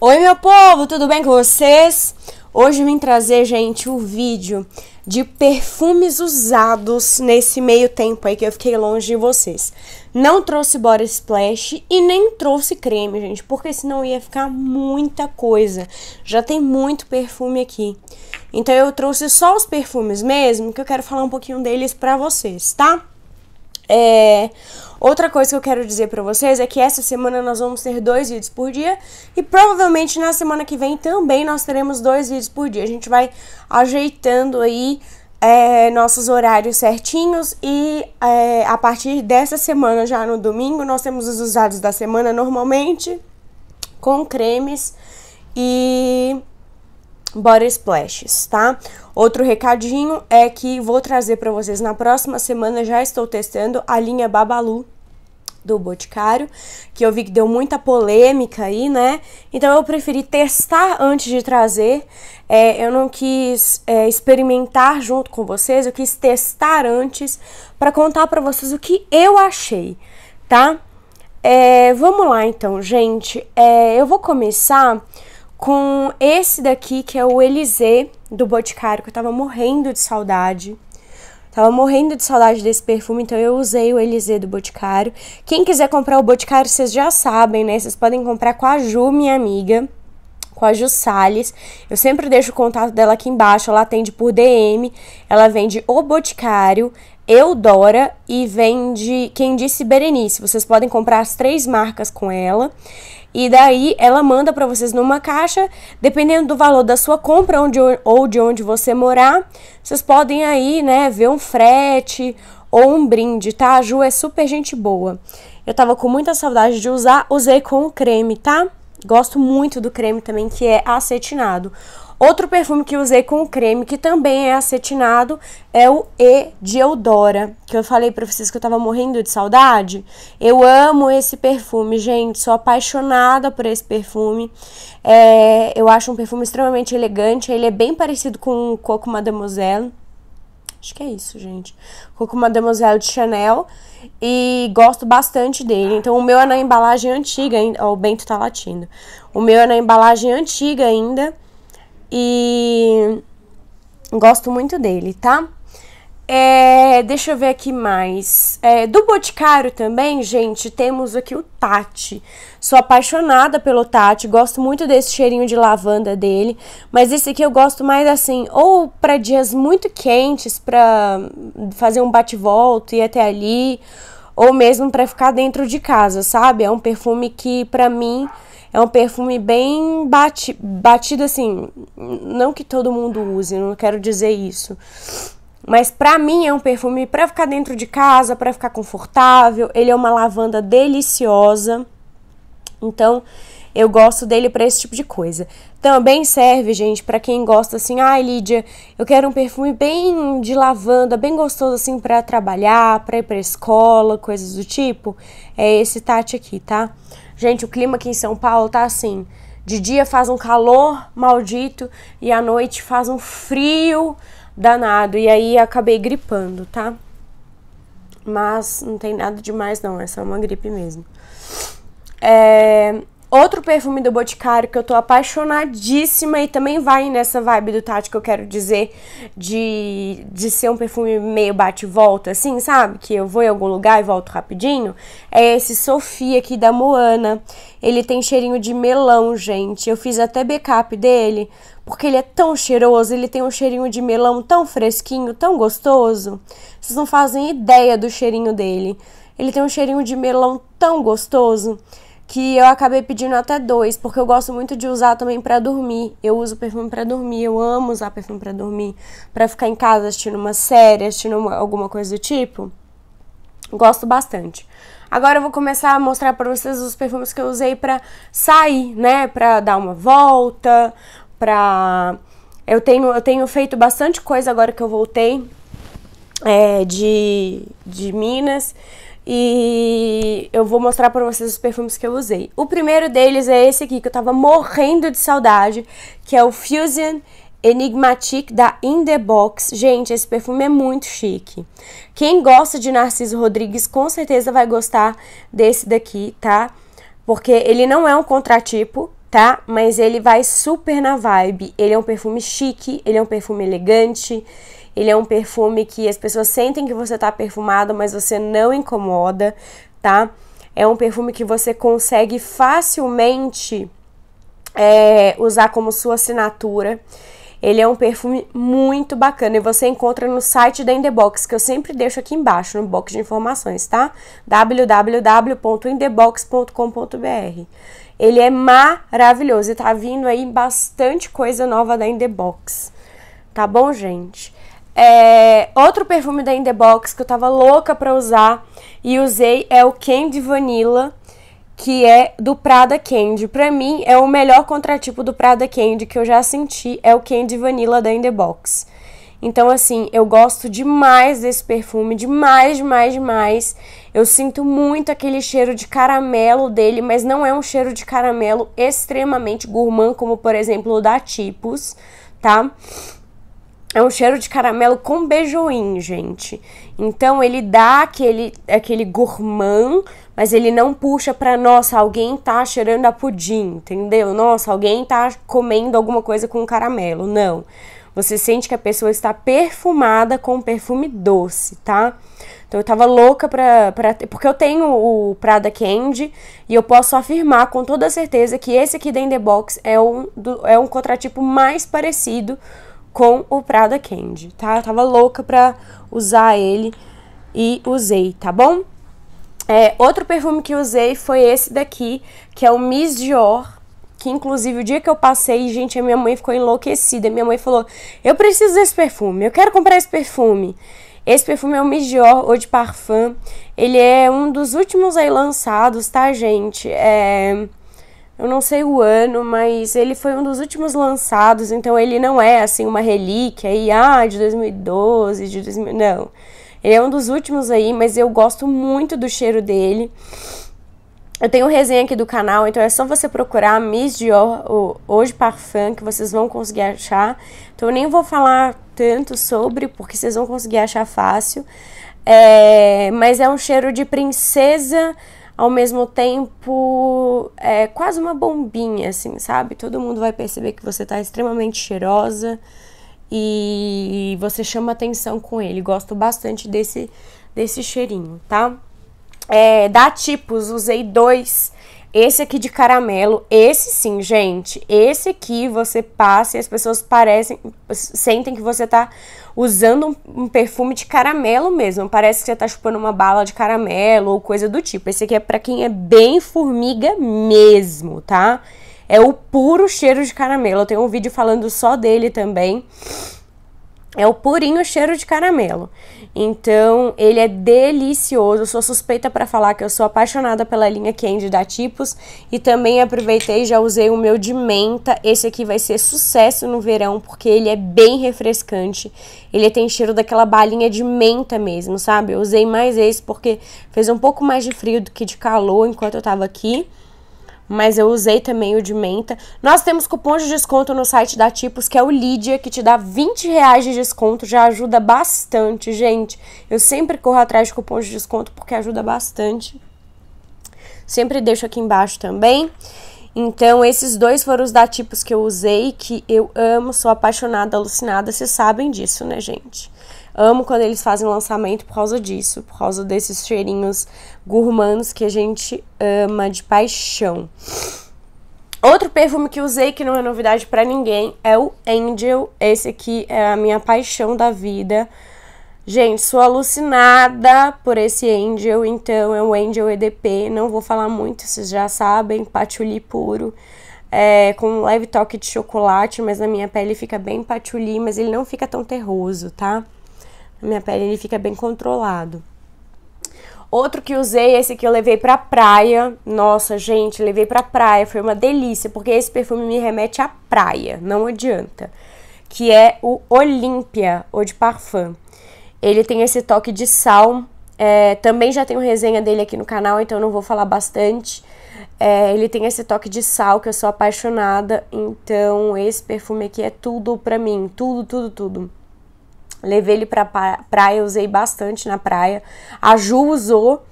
Oi, meu povo, tudo bem com vocês? Hoje vim trazer, gente, o um vídeo de perfumes usados nesse meio tempo aí que eu fiquei longe de vocês. Não trouxe body splash e nem trouxe creme, gente, porque senão ia ficar muita coisa. Já tem muito perfume aqui. Então eu trouxe só os perfumes mesmo, que eu quero falar um pouquinho deles pra vocês, tá? É, outra coisa que eu quero dizer para vocês é que essa semana nós vamos ter dois vídeos por dia e provavelmente na semana que vem também nós teremos dois vídeos por dia. A gente vai ajeitando aí é, nossos horários certinhos e é, a partir dessa semana, já no domingo, nós temos os usados da semana normalmente com cremes e Bora Splashes, tá? Outro recadinho é que vou trazer para vocês na próxima semana, já estou testando a linha Babalu do Boticário, que eu vi que deu muita polêmica aí, né? Então eu preferi testar antes de trazer. É, eu não quis é, experimentar junto com vocês, eu quis testar antes para contar para vocês o que eu achei, tá? É, vamos lá então, gente. É, eu vou começar com esse daqui que é o Elise do Boticário, que eu tava morrendo de saudade. Tava morrendo de saudade desse perfume, então eu usei o Elise do Boticário. Quem quiser comprar o Boticário, vocês já sabem, né? Vocês podem comprar com a Ju, minha amiga com a Ju Salles. Eu sempre deixo o contato dela aqui embaixo. Ela atende por DM. Ela vende O Boticário, Eudora e vende Quem Disse Berenice. Vocês podem comprar as três marcas com ela. E daí ela manda para vocês numa caixa, dependendo do valor da sua compra onde, ou de onde você morar, vocês podem aí, né, ver um frete ou um brinde, tá? A Ju é super gente boa. Eu tava com muita saudade de usar, usei com o creme, tá? Gosto muito do creme também, que é acetinado. Outro perfume que usei com creme, que também é acetinado, é o E de Eudora, que eu falei pra vocês que eu tava morrendo de saudade. Eu amo esse perfume, gente, sou apaixonada por esse perfume. É, eu acho um perfume extremamente elegante, ele é bem parecido com o Coco Mademoiselle. Acho que é isso, gente. Coco Mademoiselle de Chanel. E gosto bastante dele. Então, o meu é na embalagem antiga ainda. Ó, o Bento tá latindo. O meu é na embalagem antiga ainda e gosto muito dele, tá? É, deixa eu ver aqui mais. É, do Boticário também, gente, temos aqui o Tati. Sou apaixonada pelo Tati, gosto muito desse cheirinho de lavanda dele. Mas esse aqui eu gosto mais assim, ou para dias muito quentes, para fazer um bate-volta e até ali, ou mesmo para ficar dentro de casa, sabe? É um perfume que para mim é um perfume bem bate, batido assim, não que todo mundo use, não quero dizer isso. Mas para mim é um perfume para ficar dentro de casa, para ficar confortável. Ele é uma lavanda deliciosa. Então, eu gosto dele para esse tipo de coisa. Também serve, gente, para quem gosta assim, ai, ah, Lídia, eu quero um perfume bem de lavanda, bem gostoso assim para trabalhar, para ir para escola, coisas do tipo. É esse Tati aqui, tá? Gente, o clima aqui em São Paulo tá assim, de dia faz um calor maldito e à noite faz um frio danado e aí acabei gripando, tá? Mas não tem nada demais não, é só uma gripe mesmo. É, outro perfume do Boticário que eu tô apaixonadíssima e também vai nessa vibe do Tati que eu quero dizer de, de ser um perfume meio bate-volta, assim, sabe? Que eu vou em algum lugar e volto rapidinho. É esse Sofia aqui da Moana. Ele tem cheirinho de melão, gente. Eu fiz até backup dele porque ele é tão cheiroso, ele tem um cheirinho de melão tão fresquinho, tão gostoso. Vocês não fazem ideia do cheirinho dele. Ele tem um cheirinho de melão tão gostoso que eu acabei pedindo até dois, porque eu gosto muito de usar também para dormir. Eu uso perfume para dormir, eu amo usar perfume para dormir, para ficar em casa assistindo uma série, assistindo uma, alguma coisa do tipo. Gosto bastante. Agora eu vou começar a mostrar para vocês os perfumes que eu usei para sair, né, para dar uma volta, para eu tenho eu tenho feito bastante coisa agora que eu voltei é, de, de Minas e eu vou mostrar para vocês os perfumes que eu usei. O primeiro deles é esse aqui que eu tava morrendo de saudade, que é o Fusion Enigmatic da In The Box. Gente, esse perfume é muito chique. Quem gosta de Narciso Rodrigues com certeza vai gostar desse daqui, tá? Porque ele não é um contratipo, tá? Mas ele vai super na vibe. Ele é um perfume chique, ele é um perfume elegante, ele é um perfume que as pessoas sentem que você tá perfumado, mas você não incomoda, tá? É um perfume que você consegue facilmente é, usar como sua assinatura. Ele é um perfume muito bacana e você encontra no site da Indebox, que eu sempre deixo aqui embaixo no box de informações, tá? www.indebox.com.br. Ele é maravilhoso e tá vindo aí bastante coisa nova da Indebox. Tá bom, gente? É, outro perfume da In The Box que eu tava louca pra usar e usei é o Candy Vanilla, que é do Prada Candy. Pra mim, é o melhor contratipo do Prada Candy que eu já senti, é o Candy Vanilla da In The Box. Então, assim, eu gosto demais desse perfume, demais, demais, demais. Eu sinto muito aquele cheiro de caramelo dele, mas não é um cheiro de caramelo extremamente gourmand, como por exemplo o da Tipos, tá? é um cheiro de caramelo com beijoim, gente. Então ele dá aquele, aquele gourmand, mas ele não puxa para nossa, alguém tá cheirando a pudim, entendeu? Nossa, alguém tá comendo alguma coisa com caramelo. Não. Você sente que a pessoa está perfumada com perfume doce, tá? Então eu tava louca pra, pra Porque eu tenho o Prada Candy e eu posso afirmar com toda certeza que esse aqui da In The Box é um, do, é um contratipo mais parecido com o Prada Candy, tá? Eu tava louca pra usar ele e usei, tá bom? É, outro perfume que usei foi esse daqui, que é o Miss Dior, que inclusive o dia que eu passei, gente, a minha mãe ficou enlouquecida. Minha mãe falou: "Eu preciso desse perfume, eu quero comprar esse perfume". Esse perfume é o Miss Dior Eau de Parfum. Ele é um dos últimos aí lançados, tá, gente? É eu não sei o ano, mas ele foi um dos últimos lançados, então ele não é assim uma relíquia aí, ah, de 2012, de 2000, não. Ele é um dos últimos aí, mas eu gosto muito do cheiro dele. Eu tenho resenha aqui do canal, então é só você procurar Miss Dior Hoje Parfum, que vocês vão conseguir achar. Então eu nem vou falar tanto sobre, porque vocês vão conseguir achar fácil. É, mas é um cheiro de princesa ao mesmo tempo é quase uma bombinha, assim, sabe? Todo mundo vai perceber que você tá extremamente cheirosa e você chama atenção com ele. Gosto bastante desse, desse cheirinho, tá? É, dá tipos, usei dois esse aqui de caramelo, esse sim, gente. Esse aqui você passa e as pessoas parecem, sentem que você tá usando um, um perfume de caramelo mesmo. Parece que você tá chupando uma bala de caramelo ou coisa do tipo. Esse aqui é para quem é bem formiga mesmo, tá? É o puro cheiro de caramelo. Eu tenho um vídeo falando só dele também é o purinho cheiro de caramelo. Então, ele é delicioso. Eu sou suspeita para falar que eu sou apaixonada pela linha Candy da Tipos e também aproveitei e já usei o meu de menta. Esse aqui vai ser sucesso no verão porque ele é bem refrescante. Ele tem cheiro daquela balinha de menta mesmo, sabe? Eu usei mais esse porque fez um pouco mais de frio do que de calor enquanto eu tava aqui mas eu usei também o de menta. Nós temos cupom de desconto no site da Tipos, que é o Lídia, que te dá 20 reais de desconto, já ajuda bastante, gente. Eu sempre corro atrás de cupons de desconto porque ajuda bastante. Sempre deixo aqui embaixo também. Então, esses dois foram os da Tipos que eu usei, que eu amo, sou apaixonada, alucinada, vocês sabem disso, né, gente? Amo quando eles fazem lançamento por causa disso, por causa desses cheirinhos gourmandos que a gente ama de paixão. Outro perfume que usei que não é novidade para ninguém é o Angel. Esse aqui é a minha paixão da vida. Gente, sou alucinada por esse Angel, então é o Angel EDP. Não vou falar muito, vocês já sabem, patchouli puro, é, com um leve toque de chocolate, mas na minha pele fica bem patchouli, mas ele não fica tão terroso, tá? a minha pele ele fica bem controlado. Outro que usei, esse que eu levei pra praia. Nossa, gente, levei pra praia, foi uma delícia, porque esse perfume me remete à praia, não adianta. Que é o Olympia, ou de Parfum. Ele tem esse toque de sal. É, também já tenho resenha dele aqui no canal, então não vou falar bastante. É, ele tem esse toque de sal que eu sou apaixonada, então esse perfume aqui é tudo pra mim, tudo, tudo, tudo. Levei ele pra praia, usei bastante na praia. A Ju usou,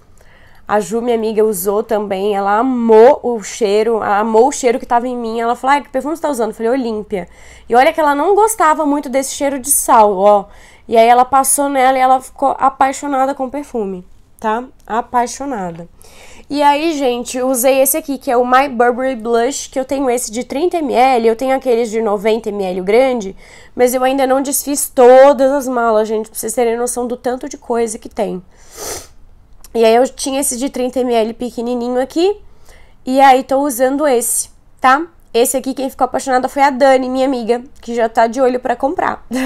a Ju, minha amiga, usou também. Ela amou o cheiro, amou o cheiro que tava em mim. Ela falou: Ai, que perfume você tá usando? Eu falei: Olímpia. E olha que ela não gostava muito desse cheiro de sal, ó. E aí ela passou nela e ela ficou apaixonada com o perfume, tá? Apaixonada. E aí, gente, usei esse aqui, que é o My Burberry Blush, que eu tenho esse de 30ml, eu tenho aqueles de 90ml grande, mas eu ainda não desfiz todas as malas, gente, pra vocês terem noção do tanto de coisa que tem. E aí eu tinha esse de 30ml pequenininho aqui, e aí tô usando esse, tá? Esse aqui, quem ficou apaixonada foi a Dani, minha amiga, que já tá de olho pra comprar.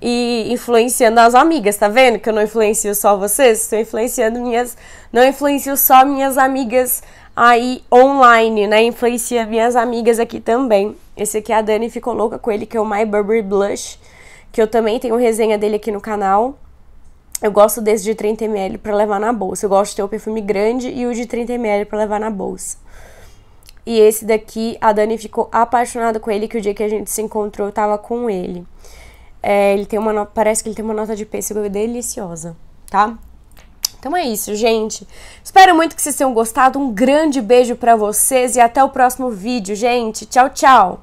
e influenciando as amigas, tá vendo? Que eu não influencio só vocês, estou influenciando minhas, não influencio só minhas amigas aí online, né? Influencia minhas amigas aqui também. Esse aqui é a Dani ficou louca com ele, que é o My Burberry Blush, que eu também tenho resenha dele aqui no canal. Eu gosto desse de 30ml para levar na bolsa. Eu gosto de ter o perfume grande e o de 30ml para levar na bolsa. E esse daqui, a Dani ficou apaixonada com ele, que o dia que a gente se encontrou, eu tava com ele. É, ele tem uma no... Parece que ele tem uma nota de pêssego deliciosa, tá? Então é isso, gente. Espero muito que vocês tenham gostado. Um grande beijo para vocês e até o próximo vídeo, gente. Tchau, tchau.